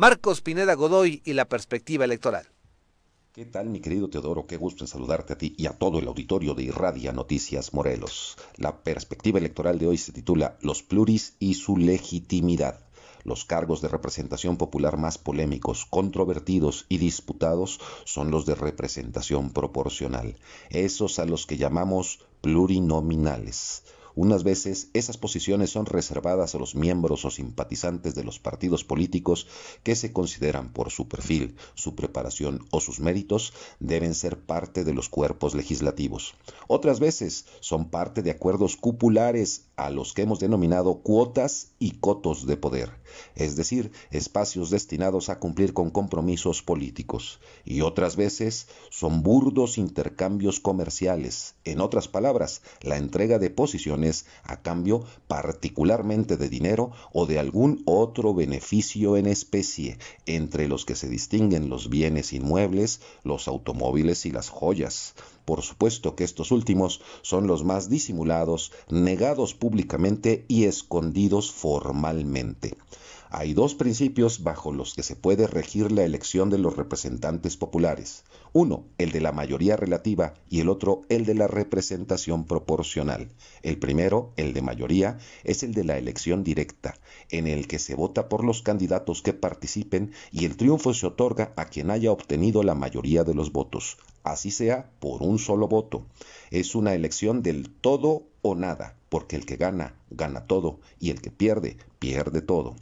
Marcos Pineda Godoy y la perspectiva electoral. ¿Qué tal, mi querido Teodoro? Qué gusto en saludarte a ti y a todo el auditorio de Irradia Noticias Morelos. La perspectiva electoral de hoy se titula Los pluris y su legitimidad. Los cargos de representación popular más polémicos, controvertidos y disputados son los de representación proporcional, esos a los que llamamos plurinominales. Unas veces esas posiciones son reservadas a los miembros o simpatizantes de los partidos políticos que se consideran por su perfil, su preparación o sus méritos deben ser parte de los cuerpos legislativos. Otras veces son parte de acuerdos cupulares a los que hemos denominado cuotas y cotos de poder, es decir, espacios destinados a cumplir con compromisos políticos. Y otras veces son burdos intercambios comerciales, en otras palabras, la entrega de posiciones a cambio particularmente de dinero o de algún otro beneficio en especie, entre los que se distinguen los bienes inmuebles, los automóviles y las joyas. Por supuesto que estos últimos son los más disimulados, negados públicamente y escondidos formalmente. Hay dos principios bajo los que se puede regir la elección de los representantes populares. Uno, el de la mayoría relativa y el otro, el de la representación proporcional. El primero, el de mayoría, es el de la elección directa, en el que se vota por los candidatos que participen y el triunfo se otorga a quien haya obtenido la mayoría de los votos, así sea por un solo voto. Es una elección del todo o nada, porque el que gana, gana todo, y el que pierde, pierde todo.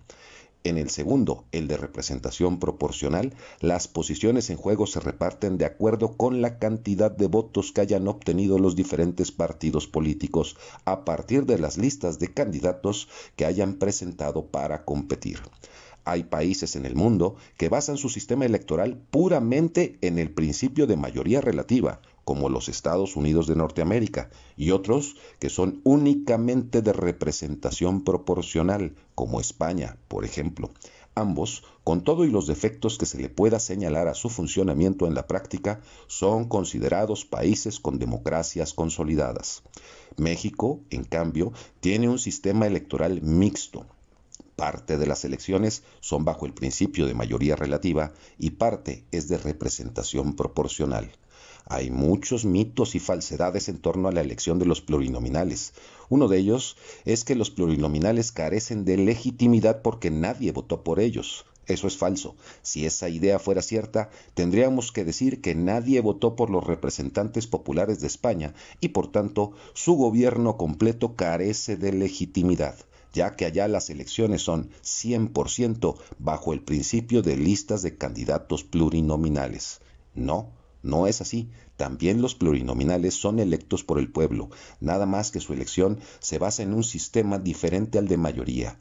En el segundo, el de representación proporcional, las posiciones en juego se reparten de acuerdo con la cantidad de votos que hayan obtenido los diferentes partidos políticos a partir de las listas de candidatos que hayan presentado para competir. Hay países en el mundo que basan su sistema electoral puramente en el principio de mayoría relativa, como los Estados Unidos de Norteamérica, y otros que son únicamente de representación proporcional, como España, por ejemplo. Ambos, con todo y los defectos que se le pueda señalar a su funcionamiento en la práctica, son considerados países con democracias consolidadas. México, en cambio, tiene un sistema electoral mixto, Parte de las elecciones son bajo el principio de mayoría relativa y parte es de representación proporcional. Hay muchos mitos y falsedades en torno a la elección de los plurinominales. Uno de ellos es que los plurinominales carecen de legitimidad porque nadie votó por ellos. Eso es falso. Si esa idea fuera cierta, tendríamos que decir que nadie votó por los representantes populares de España y por tanto su gobierno completo carece de legitimidad ya que allá las elecciones son 100% bajo el principio de listas de candidatos plurinominales. No, no es así. También los plurinominales son electos por el pueblo, nada más que su elección se basa en un sistema diferente al de mayoría.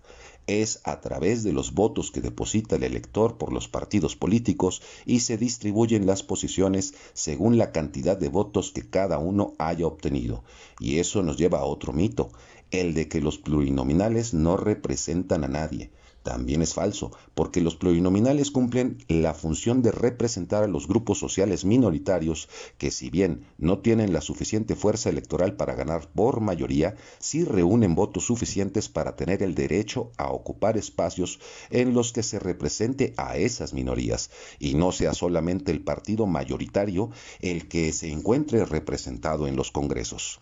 Es a través de los votos que deposita el elector por los partidos políticos y se distribuyen las posiciones según la cantidad de votos que cada uno haya obtenido. Y eso nos lleva a otro mito. El de que los plurinominales no representan a nadie también es falso, porque los plurinominales cumplen la función de representar a los grupos sociales minoritarios que si bien no tienen la suficiente fuerza electoral para ganar por mayoría, sí reúnen votos suficientes para tener el derecho a ocupar espacios en los que se represente a esas minorías y no sea solamente el partido mayoritario el que se encuentre representado en los congresos.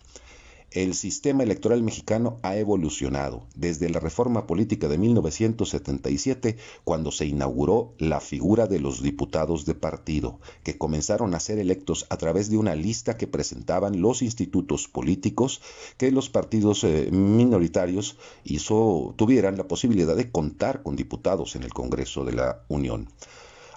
El sistema electoral mexicano ha evolucionado desde la reforma política de 1977, cuando se inauguró la figura de los diputados de partido, que comenzaron a ser electos a través de una lista que presentaban los institutos políticos que los partidos eh, minoritarios tuvieran la posibilidad de contar con diputados en el Congreso de la Unión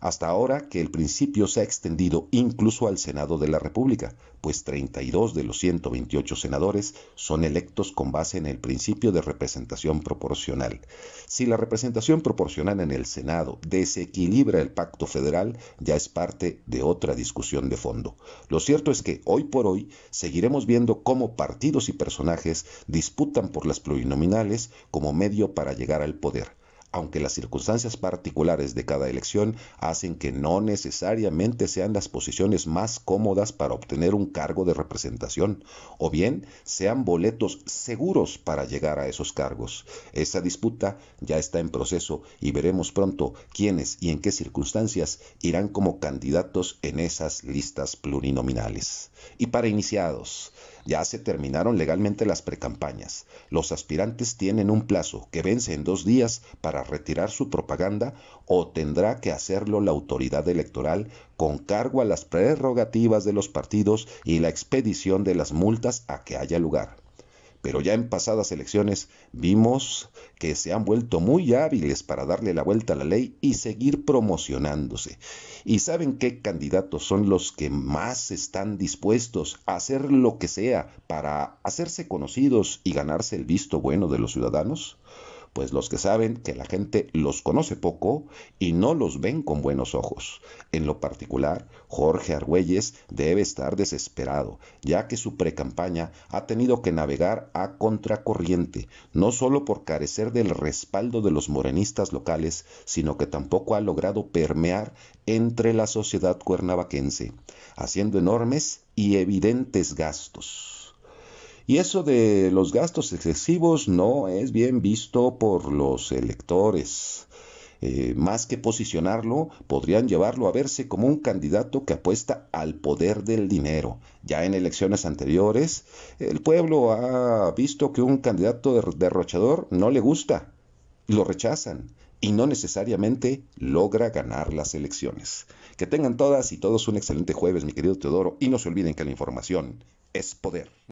hasta ahora que el principio se ha extendido incluso al Senado de la República, pues 32 de los 128 senadores son electos con base en el principio de representación proporcional. Si la representación proporcional en el Senado desequilibra el pacto federal, ya es parte de otra discusión de fondo. Lo cierto es que hoy por hoy seguiremos viendo cómo partidos y personajes disputan por las plurinominales como medio para llegar al poder aunque las circunstancias particulares de cada elección hacen que no necesariamente sean las posiciones más cómodas para obtener un cargo de representación, o bien sean boletos seguros para llegar a esos cargos. Esa disputa ya está en proceso y veremos pronto quiénes y en qué circunstancias irán como candidatos en esas listas plurinominales. Y para iniciados, ya se terminaron legalmente las precampañas. Los aspirantes tienen un plazo que vence en dos días para retirar su propaganda o tendrá que hacerlo la autoridad electoral con cargo a las prerrogativas de los partidos y la expedición de las multas a que haya lugar pero ya en pasadas elecciones vimos que se han vuelto muy hábiles para darle la vuelta a la ley y seguir promocionándose. ¿Y saben qué candidatos son los que más están dispuestos a hacer lo que sea para hacerse conocidos y ganarse el visto bueno de los ciudadanos? pues los que saben que la gente los conoce poco y no los ven con buenos ojos. En lo particular, Jorge Argüelles debe estar desesperado, ya que su precampaña ha tenido que navegar a contracorriente, no solo por carecer del respaldo de los morenistas locales, sino que tampoco ha logrado permear entre la sociedad cuernavaquense, haciendo enormes y evidentes gastos. Y eso de los gastos excesivos no es bien visto por los electores. Eh, más que posicionarlo, podrían llevarlo a verse como un candidato que apuesta al poder del dinero. Ya en elecciones anteriores, el pueblo ha visto que un candidato derrochador no le gusta, lo rechazan y no necesariamente logra ganar las elecciones. Que tengan todas y todos un excelente jueves, mi querido Teodoro, y no se olviden que la información es poder.